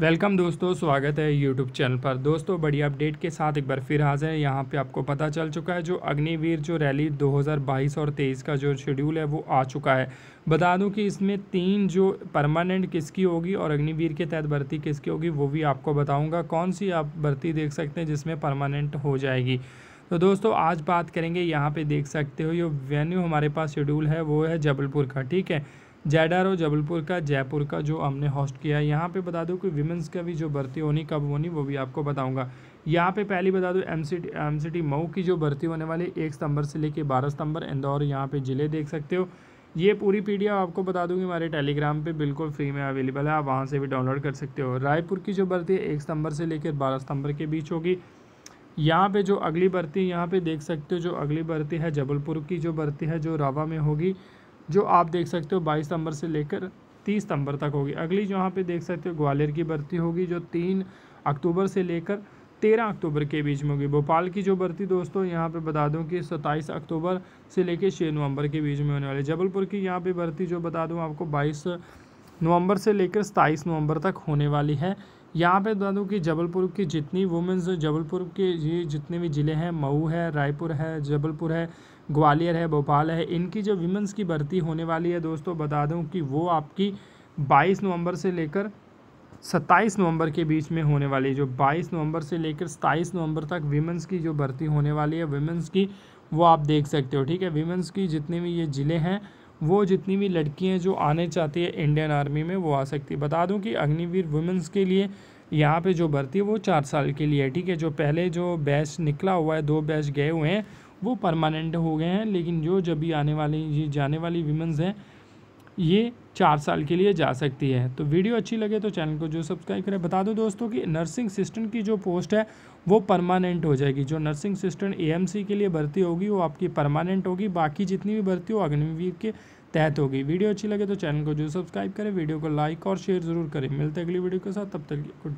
welcome दोस्तों स्वागत है यूट्यूब चैनल पर दोस्तों बड़ी अपडेट के साथ एक बार फिर हाजिर है यहाँ पे आपको पता चल चुका है जो अग्निवीर जो रैली 2022 और 23 का जो शेड्यूल है वो आ चुका है बता दूं कि इसमें तीन जो परमानेंट किसकी होगी और अग्निवीर के तहत भर्ती किसकी होगी वो भी आपको बताऊँगा कौन सी आप भर्ती देख सकते हैं जिसमें परमानेंट हो जाएगी तो दोस्तों आज बात करेंगे यहाँ पर देख सकते हो ये वेन्यू हमारे पास शेड्यूल है वो है जबलपुर का ठीक है जेड आर जबलपुर का जयपुर का जो हमने होस्ट किया है यहाँ पे बता दूँ कि विमेंस का भी जो भर्ती होनी कब होनी वो भी आपको बताऊँगा यहाँ पे पहली बता दूँ M C M C T Mhow की जो भर्ती होने वाली एक सितंबर से लेके बारह सितंबर इंदौर यहाँ पे ज़िले देख सकते हो ये पूरी पी आपको बता दूंगी हमारे टेलीग्राम पे बिल्कुल फ्री में अवेलेबल है आप वहाँ से भी डाउनलोड कर सकते हो रायपुर की जो भर्ती है एक सितंबर से लेकर बारह सितंबर के बीच होगी यहाँ पे जो अगली भर्ती यहाँ पे देख सकते हो जो अगली भर्ती है जबलपुर की जो भर्ती है जो रावा में होगी जो आप देख सकते हो बाईस सितंबर से लेकर तीस सितंबर तक होगी अगली जो यहाँ पे देख सकते हो ग्वालियर की भर्ती होगी जो तीन अक्टूबर से लेकर तेरह अक्टूबर के बीच में होगी भोपाल की जो भर्ती दोस्तों यहाँ पे बता दूँ कि सत्ताईस अक्टूबर से लेकर छः नवंबर के बीच में होने वाली जबलपुर की यहाँ पर भर्ती जो बता दूँ आपको बाईस नवंबर से लेकर सताईस नवंबर तक होने वाली है यहाँ पे बता दूँ कि जबलपुर की जितनी वुमेंस जबलपुर के ये जितने भी ज़िले हैं मऊ है रायपुर है जबलपुर है ग्वालियर है भोपाल है इनकी जो वुमेंस की भर्ती होने वाली है दोस्तों बता दूँ कि वो आपकी 22 नवंबर से लेकर 27 नवंबर के बीच में होने वाली है जो 22 नवंबर से लेकर 27 नवंबर तक वीमेंस की जो भर्ती होने वाली है वीमेंस की वो आप देख सकते हो ठीक है वीमेंस की जितने भी ये ज़िले हैं वो जितनी भी लड़कियाँ जो आने चाहती है इंडियन आर्मी में वो आ सकती है बता दूं कि अग्निवीर वुमेंस के लिए यहाँ पे जो भर्ती है वो चार साल के लिए है ठीक है जो पहले जो बैच निकला हुआ है दो बैच गए हुए हैं वो परमानेंट हो गए हैं लेकिन जो जब भी आने वाली जाने वाली वीमेंस हैं ये चार साल के लिए जा सकती है तो वीडियो अच्छी लगे तो चैनल को जो सब्सक्राइब करें बता दो दोस्तों कि नर्सिंग असिस्टेंट की जो पोस्ट है वो परमानेंट हो जाएगी जो नर्सिंग असिस्टेंट एएमसी के लिए भर्ती होगी वो आपकी परमानेंट होगी बाकी जितनी भी भर्ती हो अग्निवीर के तहत होगी वीडियो अच्छी लगे तो चैनल को जो सब्सक्राइब करें वीडियो को लाइक और शेयर ज़रूर करें मिलते अगली वीडियो के साथ तब तक गुड